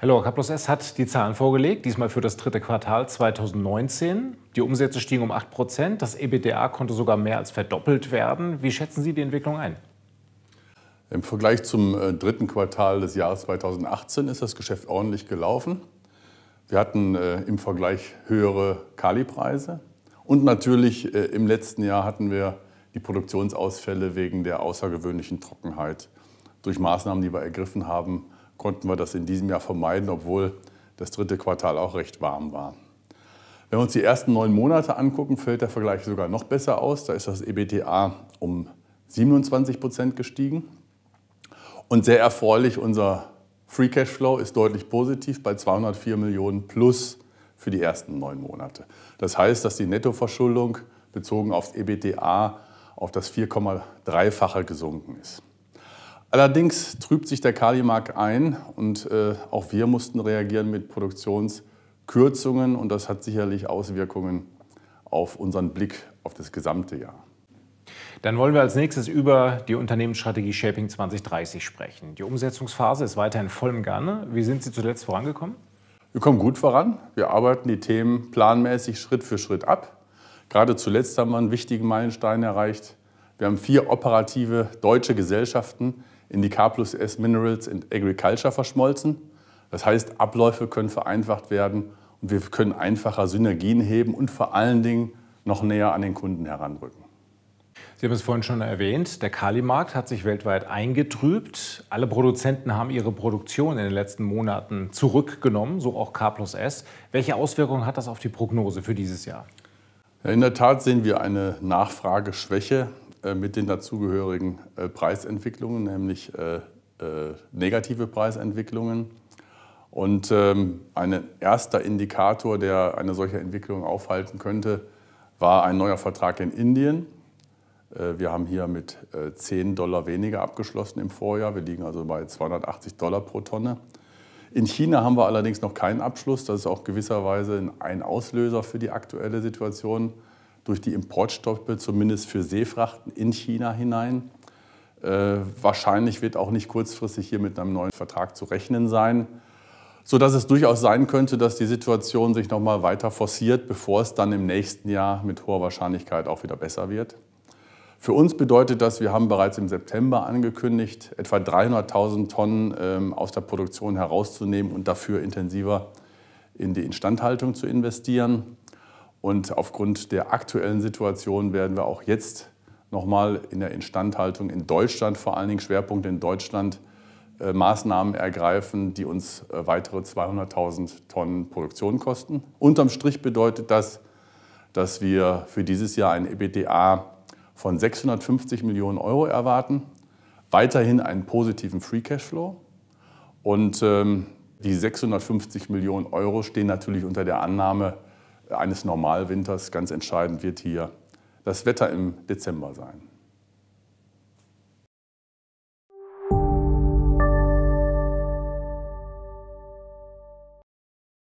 Herr Lorca, plus S hat die Zahlen vorgelegt, diesmal für das dritte Quartal 2019. Die Umsätze stiegen um 8 Prozent, das EBDA konnte sogar mehr als verdoppelt werden. Wie schätzen Sie die Entwicklung ein? Im Vergleich zum äh, dritten Quartal des Jahres 2018 ist das Geschäft ordentlich gelaufen. Wir hatten äh, im Vergleich höhere Kalipreise und natürlich äh, im letzten Jahr hatten wir die Produktionsausfälle wegen der außergewöhnlichen Trockenheit durch Maßnahmen, die wir ergriffen haben, konnten wir das in diesem Jahr vermeiden, obwohl das dritte Quartal auch recht warm war. Wenn wir uns die ersten neun Monate angucken, fällt der Vergleich sogar noch besser aus. Da ist das EBTA um 27 Prozent gestiegen. Und sehr erfreulich, unser Free Cash Flow ist deutlich positiv bei 204 Millionen plus für die ersten neun Monate. Das heißt, dass die Nettoverschuldung bezogen aufs EBTA auf das 4,3-fache gesunken ist. Allerdings trübt sich der Kalimarkt ein und äh, auch wir mussten reagieren mit Produktionskürzungen und das hat sicherlich Auswirkungen auf unseren Blick auf das gesamte Jahr. Dann wollen wir als nächstes über die Unternehmensstrategie Shaping 2030 sprechen. Die Umsetzungsphase ist weiterhin in vollem Gange. Wie sind Sie zuletzt vorangekommen? Wir kommen gut voran. Wir arbeiten die Themen planmäßig Schritt für Schritt ab. Gerade zuletzt haben wir einen wichtigen Meilenstein erreicht. Wir haben vier operative deutsche Gesellschaften, in die K plus S Minerals in Agriculture verschmolzen. Das heißt, Abläufe können vereinfacht werden und wir können einfacher Synergien heben und vor allen Dingen noch näher an den Kunden heranrücken. Sie haben es vorhin schon erwähnt, der Kalimarkt hat sich weltweit eingetrübt. Alle Produzenten haben ihre Produktion in den letzten Monaten zurückgenommen, so auch K plus S. Welche Auswirkungen hat das auf die Prognose für dieses Jahr? In der Tat sehen wir eine Nachfrageschwäche äh, mit den dazugehörigen äh, Preisentwicklungen, nämlich äh, negative Preisentwicklungen. Und ähm, ein erster Indikator, der eine solche Entwicklung aufhalten könnte, war ein neuer Vertrag in Indien. Wir haben hier mit 10 Dollar weniger abgeschlossen im Vorjahr. Wir liegen also bei 280 Dollar pro Tonne. In China haben wir allerdings noch keinen Abschluss. Das ist auch gewisserweise ein Auslöser für die aktuelle Situation durch die Importstoppe zumindest für Seefrachten in China hinein. Äh, wahrscheinlich wird auch nicht kurzfristig hier mit einem neuen Vertrag zu rechnen sein, sodass es durchaus sein könnte, dass die Situation sich noch mal weiter forciert, bevor es dann im nächsten Jahr mit hoher Wahrscheinlichkeit auch wieder besser wird. Für uns bedeutet das, wir haben bereits im September angekündigt, etwa 300.000 Tonnen ähm, aus der Produktion herauszunehmen und dafür intensiver in die Instandhaltung zu investieren. Und aufgrund der aktuellen Situation werden wir auch jetzt nochmal in der Instandhaltung in Deutschland, vor allen Dingen Schwerpunkt in Deutschland, äh, Maßnahmen ergreifen, die uns äh, weitere 200.000 Tonnen Produktion kosten. Unterm Strich bedeutet das, dass wir für dieses Jahr ein EBITDA von 650 Millionen Euro erwarten, weiterhin einen positiven Free Cashflow und ähm, die 650 Millionen Euro stehen natürlich unter der Annahme, eines Normalwinters ganz entscheidend wird hier das Wetter im Dezember sein.